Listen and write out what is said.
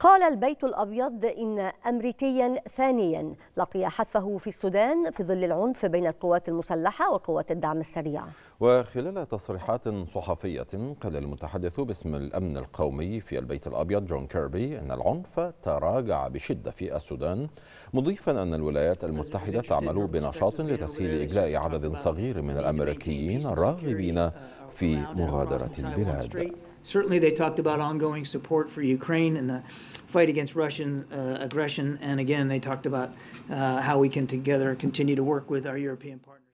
قال البيت الأبيض إن أمريكيا ثانيا لقي حتفه في السودان في ظل العنف بين القوات المسلحة وقوات الدعم السريع وخلال تصريحات صحفية قال المتحدث باسم الأمن القومي في البيت الأبيض جون كيربي أن العنف تراجع بشدة في السودان مضيفا أن الولايات المتحدة تعمل بنشاط لتسهيل إجلاء عدد صغير من الأمريكيين الراغبين في مغادرة البلاد Certainly, they talked about ongoing support for Ukraine and the fight against Russian uh, aggression. And again, they talked about uh, how we can together continue to work with our European partners.